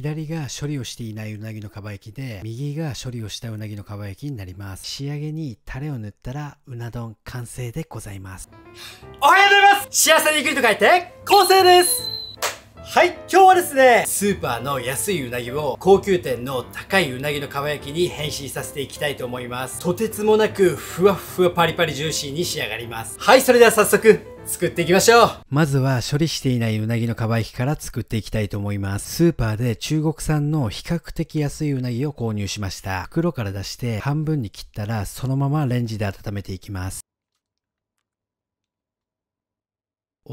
左が処理をしていないうなぎのかば焼きで、右が処理をしたうなぎのかば焼きになります。仕上げにタレを塗ったら、うな丼完成でございます。おはようございます幸せにゆっくりと書いて、構成ですはい、今日はですね、スーパーの安いうなぎを高級店の高いうなぎの蒲焼きに変身させていきたいと思います。とてつもなくふわふわパリパリジューシーに仕上がります。はい、それでは早速作っていきましょうまずは処理していないうなぎのかば焼きから作っていきたいと思います。スーパーで中国産の比較的安いうなぎを購入しました。袋から出して半分に切ったらそのままレンジで温めていきます。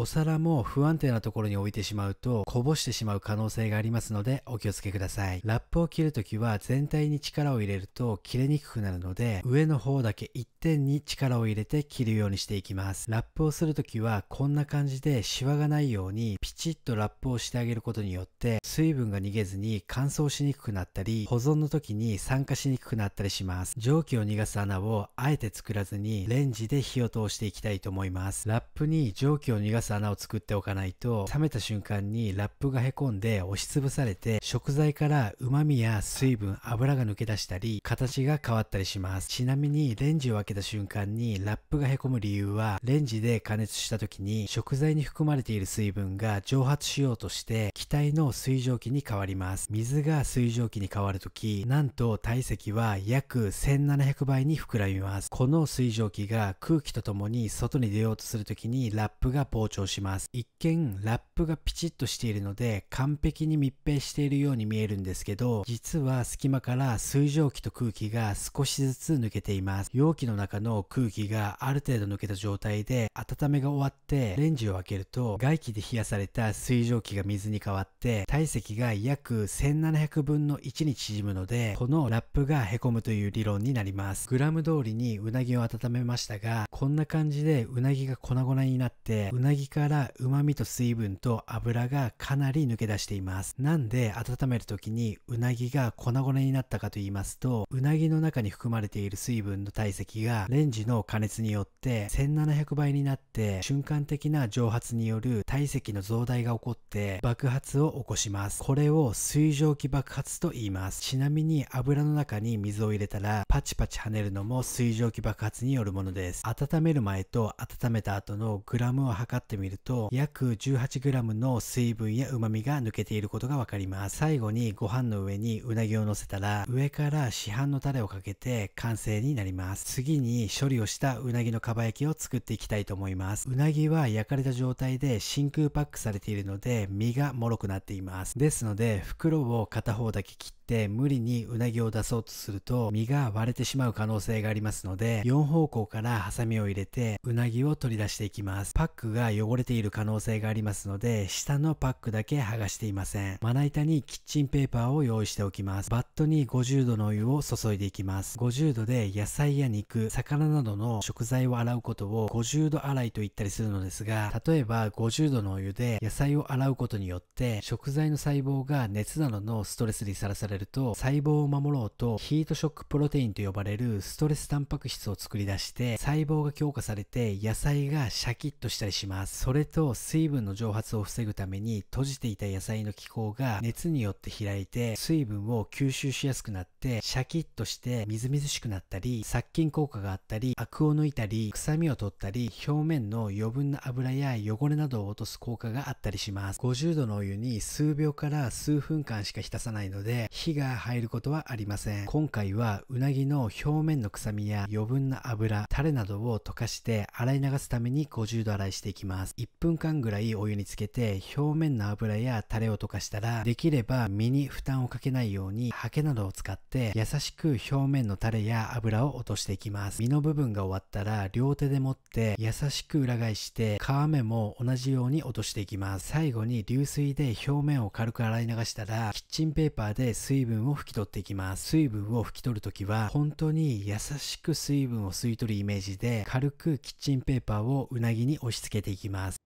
お皿も不安定なところに置いてしまうとこぼしてしまう可能性がありますのでお気をつけください。ラップを切るときは全体に力を入れると切れにくくなるので上の方だけ一点に力を入れて切るようにしていきます。ラップをするときはこんな感じでシワがないようにピチッとラップをしてあげることによって水分が逃げずに乾燥しにくくなったり保存の時に酸化しにくくなったりします。蒸気を逃がす穴をあえて作らずにレンジで火を通していきたいと思います。ラップに蒸気を逃がすす穴を作っておかないと、冷めた瞬間にラップがへこんで押しつぶされて、食材から旨味や水分、油が抜け出したり、形が変わったりします。ちなみに、レンジを開けた瞬間にラップがへこむ理由は、レンジで加熱した時に、食材に含まれている水分が蒸発しようとして、気体の水蒸気に変わります。水が水蒸気に変わる時、なんと体積は約1700倍に膨らみます。この水蒸気が空気とともに外に出ようとする時にラップが膨強します。一見、ラップがピチッとしているので、完璧に密閉しているように見えるんですけど、実は隙間から水蒸気と空気が少しずつ抜けています。容器の中の空気がある程度抜けた状態で、温めが終わって、レンジを開けると、外気で冷やされた水蒸気が水に変わって、体積が約1700分の1に縮むので、このラップが凹むという理論になります。グラム通りにうなぎを温めましたが、こんな感じでうなぎが粉々になって、うなぎぎから旨味と水分と油がかなり抜け出しています。なんで温める時にうなぎが粉々になったかと言いますと、うなぎの中に含まれている水分の体積がレンジの加熱によって1700倍になって瞬間的な蒸発による体積の増大が起こって爆発を起こします。これを水蒸気爆発と言います。ちなみに油の中に水を入れたらパチパチ跳ねるのも水蒸気爆発によるものです。温める前と温めた後のグラムを測ってってみると、約 18g の水分や旨味が抜けていることがわかります。最後にご飯の上にうなぎを乗せたら、上から市販のタレをかけて完成になります。次に処理をしたうなぎのかば焼きを作っていきたいと思います。うなぎは焼かれた状態で真空パックされているので、身がもろくなっています。ですので、袋を片方だけ切ってって無理にうなぎを出そうとすると身が割れてしまう可能性がありますので4方向からハサミを入れてうなぎを取り出していきますパックが汚れている可能性がありますので下のパックだけ剥がしていませんまな板にキッチンペーパーを用意しておきますバットに50度のお湯を注いでいきます50度で野菜や肉魚などの食材を洗うことを50度洗いと言ったりするのですが例えば50度のお湯で野菜を洗うことによって食材の細胞が熱などのストレスにさらされるると細胞を守ろうとヒートショックプロテインと呼ばれるストレスタンパク質を作り出して細胞が強化されて野菜がシャキッとしたりしますそれと水分の蒸発を防ぐために閉じていた野菜の気候が熱によって開いて水分を吸収しやすくなってシャキッとしてみずみずしくなったり殺菌効果があったりアクを抜いたり臭みを取ったり表面の余分な油や汚れなどを落とす効果があったりします50度のお湯に数秒から数分間しか浸さないので火が入ることはありません。今回はうなぎの表面の臭みや余分な油、タレなどを溶かして洗い流すために50度洗いしていきます。1分間ぐらいお湯につけて表面の油やタレを溶かしたらできれば身に負担をかけないようにハケなどを使って優しく表面のタレや油を落としていきます。身の部分が終わったら両手で持って優しく裏返して皮目も同じように落としていきます。最後に流水で表面を軽く洗い流したらキッチンペーパーで水水分を拭き取っていきます。水分を拭き取るときは、本当に優しく水分を吸い取るイメージで、軽くキッチンペーパーをうなぎに押し付けていきます。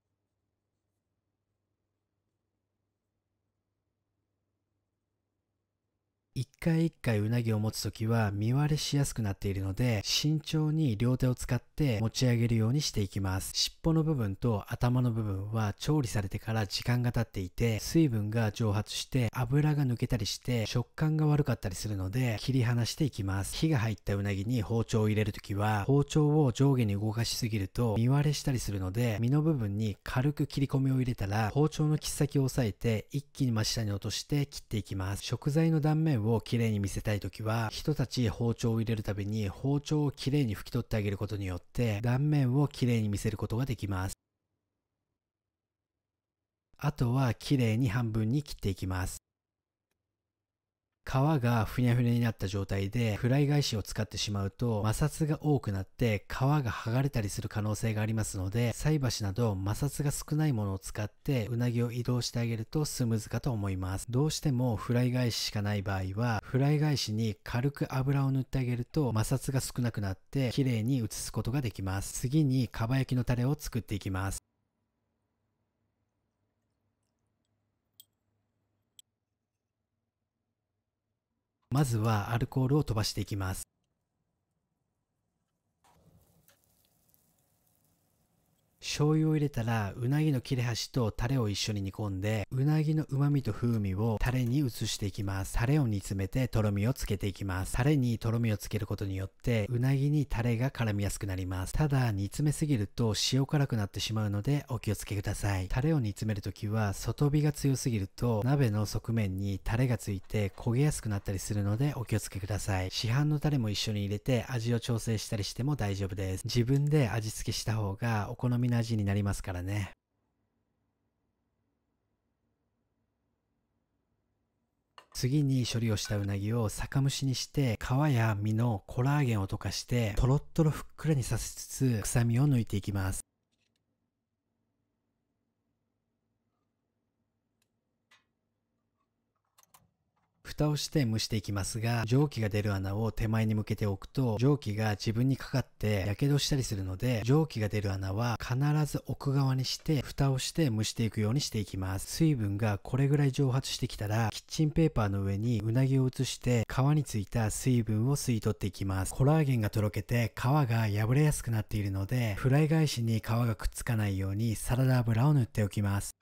回一回うなぎを持つときは見割れしやすくなっているので、慎重に両手を使って持ち上げるようにしていきます。尻尾の部分と頭の部分は調理されてから時間が経っていて、水分が蒸発して油が抜けたりして食感が悪かったりするので、切り離していきます。火が入ったうなぎに包丁を入れるときは、包丁を上下に動かしすぎると見割れしたりするので、身の部分に軽く切り込みを入れたら、包丁の切っ先を押さえて一気に真下に落として切っていきます。食材の断面を切綺麗に見せたい時は、人たち包丁を入れるたびに包丁を綺麗に拭き取ってあげることによって、断面を綺麗に見せることができます。あとは綺麗に半分に切っていきます。皮がふにゃふにゃになった状態でフライ返しを使ってしまうと摩擦が多くなって皮が剥がれたりする可能性がありますので菜箸など摩擦が少ないものを使ってうなぎを移動してあげるとスムーズかと思いますどうしてもフライ返ししかない場合はフライ返しに軽く油を塗ってあげると摩擦が少なくなって綺麗に移すことができます次にかば焼きのタレを作っていきますまずはアルコールを飛ばしていきます。醤油を入れたら、うなぎの切れ端とタレを一緒に煮込んで、うなぎの旨味と風味をタレに移していきます。タレを煮詰めてとろみをつけていきます。タレにとろみをつけることによって、うなぎにタレが絡みやすくなります。ただ、煮詰めすぎると塩辛くなってしまうので、お気をつけください。タレを煮詰めるときは、外火が強すぎると、鍋の側面にタレがついて焦げやすくなったりするので、お気をつけください。市販のタレも一緒に入れて、味を調整したりしても大丈夫です。自分で味付けした方が、お好みの味になりますからね。次に処理をしたうなぎを酒蒸しにして皮や身のコラーゲンを溶かしてとろっとろふっくらにさせつつ臭みを抜いていきます。蓋をして蒸していきますが、蒸気が出る穴を手前に向けておくと、蒸気が自分にかかって火傷したりするので、蒸気が出る穴は必ず奥側にして、蓋をして蒸していくようにしていきます。水分がこれぐらい蒸発してきたら、キッチンペーパーの上にうなぎを移して、皮についた水分を吸い取っていきます。コラーゲンがとろけて、皮が破れやすくなっているので、フライ返しに皮がくっつかないようにサラダ油を塗っておきます。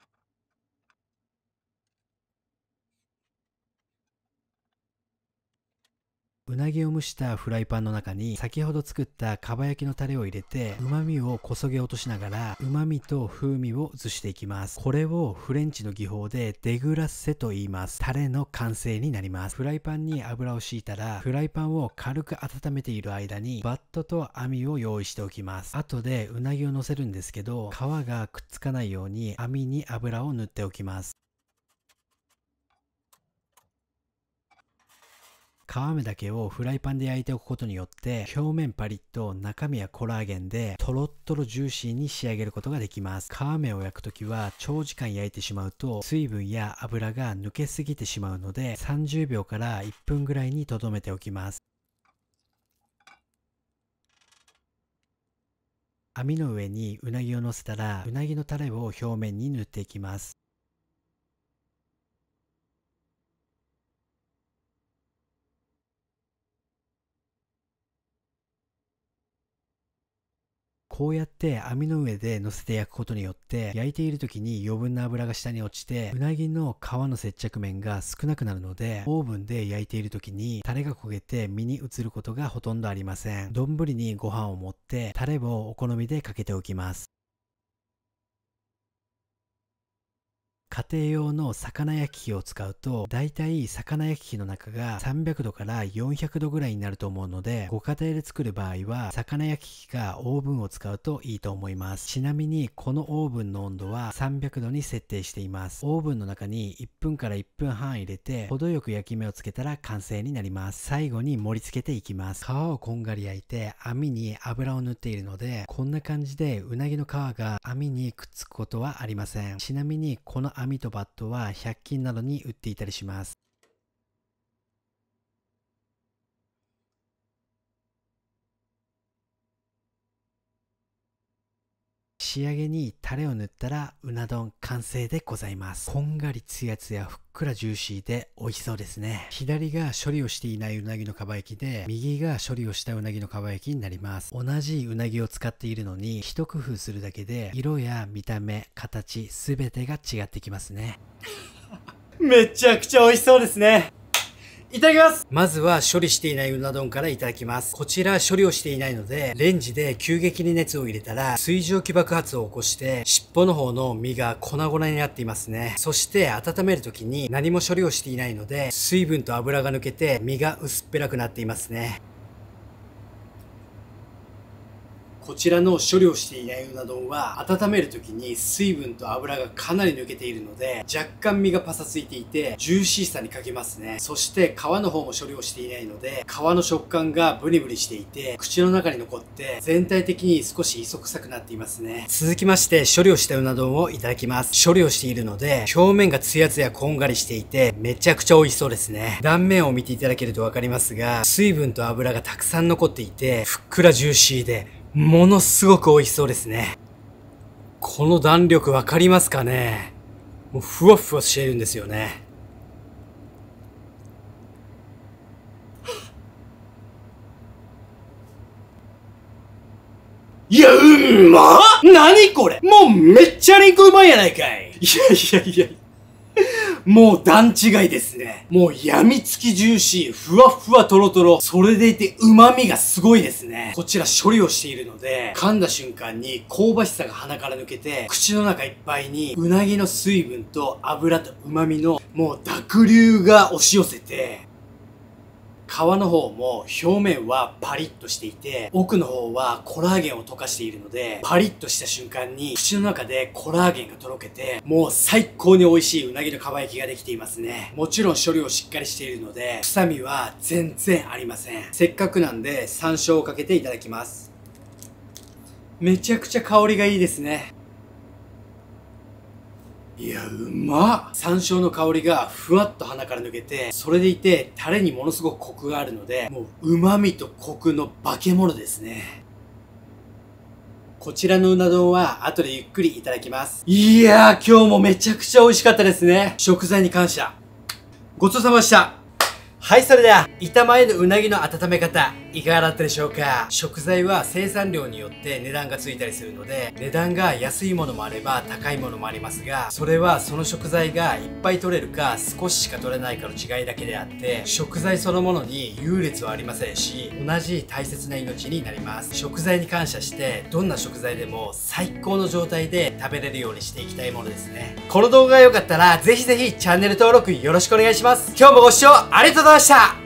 うなぎを蒸したフライパンの中に先ほど作ったかば焼きのタレを入れて旨味をこそげ落としながら旨味と風味を移していきますこれをフレンチの技法でデグラッセと言いますタレの完成になりますフライパンに油を敷いたらフライパンを軽く温めている間にバットと網を用意しておきます後でうなぎを乗せるんですけど皮がくっつかないように網に油を塗っておきます皮目だけをフライパンで焼いておくことによって表面パリッと中身はコラーゲンでトロットロジューシーに仕上げることができます皮目を焼くときは長時間焼いてしまうと水分や油が抜けすぎてしまうので30秒から1分ぐらいにとどめておきます網の上にうなぎを乗せたらうなぎのタレを表面に塗っていきますこうやって網の上で乗せて焼くことによって焼いている時に余分な油が下に落ちてうなぎの皮の接着面が少なくなるのでオーブンで焼いている時にタレが焦げて身に移ることがほとんどありません丼にご飯を盛ってタレをお好みでかけておきます家庭用の魚焼き器を使うと、だいたい魚焼き器の中が300度から400度ぐらいになると思うので、ご家庭で作る場合は、魚焼き器かオーブンを使うといいと思います。ちなみに、このオーブンの温度は300度に設定しています。オーブンの中に1分から1分半入れて、程よく焼き目をつけたら完成になります。最後に盛り付けていきます。皮をこんがり焼いて、網に油を塗っているので、こんな感じでうなぎの皮が網にくっつくことはありません。ちなみに、この網とバットは100均などに売っていたりします。仕上げにタレを塗ったらうな丼完成でございます。こんがりツヤツヤふっくらジューシーで美味しそうですね。左が処理をしていないうなぎのかば焼きで、右が処理をしたうなぎのかば焼きになります。同じうなぎを使っているのに、一工夫するだけで、色や見た目、形、すべてが違ってきますね。めちゃくちゃ美味しそうですね。いただきますまずは処理していないうな丼からいただきます。こちら処理をしていないので、レンジで急激に熱を入れたら、水蒸気爆発を起こして、尻尾の方の身が粉々になっていますね。そして温める時に何も処理をしていないので、水分と油が抜けて身が薄っぺらくなっていますね。こちらの処理をしていないうな丼は温める時に水分と油がかなり抜けているので若干身がパサついていてジューシーさに欠けますねそして皮の方も処理をしていないので皮の食感がブリブリしていて口の中に残って全体的に少し磯臭くなっていますね続きまして処理をしたうな丼をいただきます処理をしているので表面がツヤツヤこんがりしていてめちゃくちゃ美味しそうですね断面を見ていただけるとわかりますが水分と油がたくさん残っていてふっくらジューシーでものすごく美味しそうですね。この弾力わかりますかねもうふわふわしているんですよね。いや、うんま何これもうめっちゃ肉うまいやないかいいやいやいやいや。もう段違いですね。もう病みつきジューシー、ふわふわとろとろ、それでいて旨味がすごいですね。こちら処理をしているので、噛んだ瞬間に香ばしさが鼻から抜けて、口の中いっぱいにうなぎの水分と油と旨味のもう濁流が押し寄せて、皮の方も表面はパリッとしていて、奥の方はコラーゲンを溶かしているので、パリッとした瞬間に口の中でコラーゲンがとろけて、もう最高に美味しいうなぎの皮焼きができていますね。もちろん処理をしっかりしているので、臭みは全然ありません。せっかくなんで山椒をかけていただきます。めちゃくちゃ香りがいいですね。いや、うまっ山椒の香りがふわっと鼻から抜けて、それでいて、タレにものすごくコクがあるので、もう旨味とコクの化け物ですね。こちらのうな丼は後でゆっくりいただきます。いやー、今日もめちゃくちゃ美味しかったですね。食材に感謝。ごちそうさまでした。はい、それでは、板前のうなぎの温め方、いかがだったでしょうか食材は生産量によって値段がついたりするので値段が安いものもあれば高いものもありますがそれはその食材がいっぱい取れるか少ししか取れないかの違いだけであって食材そのものに優劣はありませんし同じ大切な命になります食材に感謝してどんな食材でも最高の状態で食べれるようにしていきたいものですねこの動画が良かったらぜひぜひチャンネル登録よろしくお願いします今日もご視聴ありがとうございました